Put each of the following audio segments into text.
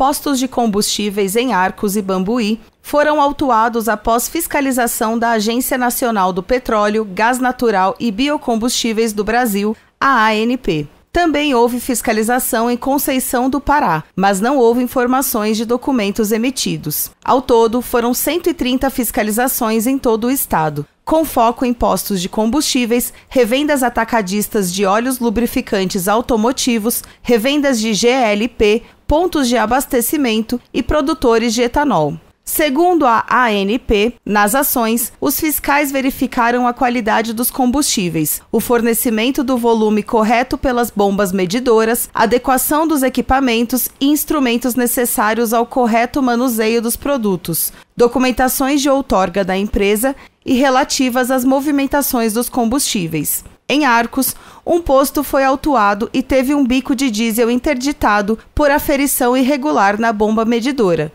postos de combustíveis em Arcos e Bambuí foram autuados após fiscalização da Agência Nacional do Petróleo, Gás Natural e Biocombustíveis do Brasil, a ANP. Também houve fiscalização em Conceição do Pará, mas não houve informações de documentos emitidos. Ao todo, foram 130 fiscalizações em todo o estado, com foco em postos de combustíveis, revendas atacadistas de óleos lubrificantes automotivos, revendas de GLP, pontos de abastecimento e produtores de etanol. Segundo a ANP, nas ações, os fiscais verificaram a qualidade dos combustíveis, o fornecimento do volume correto pelas bombas medidoras, adequação dos equipamentos e instrumentos necessários ao correto manuseio dos produtos, documentações de outorga da empresa e relativas às movimentações dos combustíveis. Em Arcos, um posto foi autuado e teve um bico de diesel interditado por aferição irregular na bomba medidora.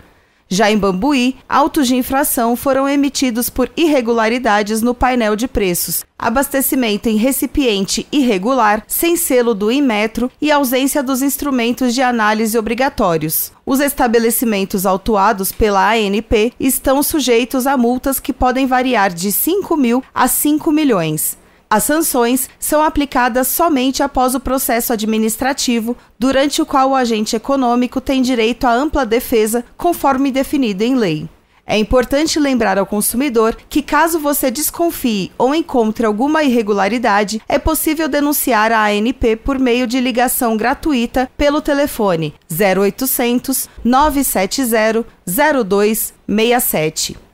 Já em Bambuí, autos de infração foram emitidos por irregularidades no painel de preços, abastecimento em recipiente irregular, sem selo do Inmetro e ausência dos instrumentos de análise obrigatórios. Os estabelecimentos autuados pela ANP estão sujeitos a multas que podem variar de 5 mil a 5 milhões. As sanções são aplicadas somente após o processo administrativo, durante o qual o agente econômico tem direito à ampla defesa, conforme definido em lei. É importante lembrar ao consumidor que, caso você desconfie ou encontre alguma irregularidade, é possível denunciar a ANP por meio de ligação gratuita pelo telefone 0800 970 0267.